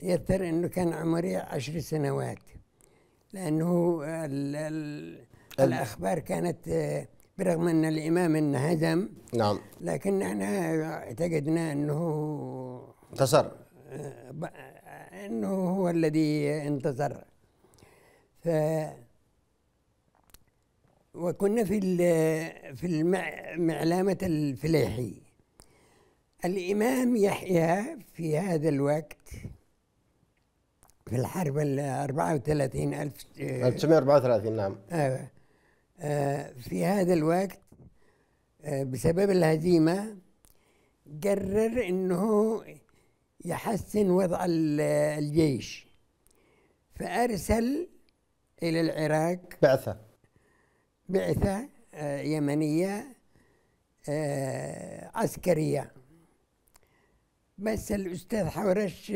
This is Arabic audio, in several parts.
يذكر انه كان عمري عشر سنوات لانه الـ الـ الاخبار كانت برغم ان الامام انهزم نعم لكن احنا اعتقدنا انه انتصر انه هو الذي انتصر ف وكنا في في معلمة الفلاحي الإمام يحيى في هذا الوقت في الحرب ال 34 ألف 1934 آه، نعم أيوة. آه في هذا الوقت آه، بسبب الهزيمة قرر أنه يحسن وضع الجيش فأرسل إلى العراق بعثة بعثة آه، يمنية عسكرية بس الأستاذ حورش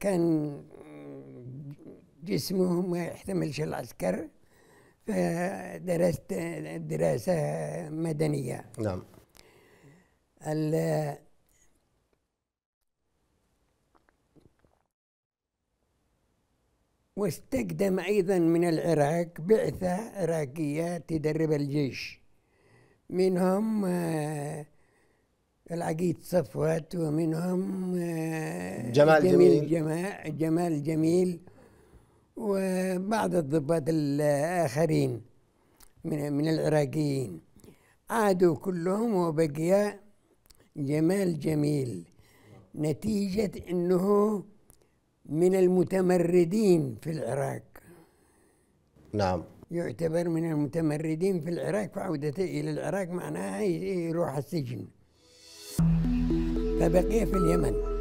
كان جسمه ما يحتملش العسكر فدرست دراسة مدنية نعم واستقدم أيضا من العراق بعثة عراقية تدرب الجيش منهم آه، العقيد صفوت ومنهم آه، جمال جميل, جميل جمال جميل وبعض الضباط الآخرين من, من العراقيين عادوا كلهم وبقي جمال جميل نتيجة أنه من المتمردين في العراق نعم يعتبر من المتمردين في العراق فعودته إلى العراق معناها يروح السجن فبقي في اليمن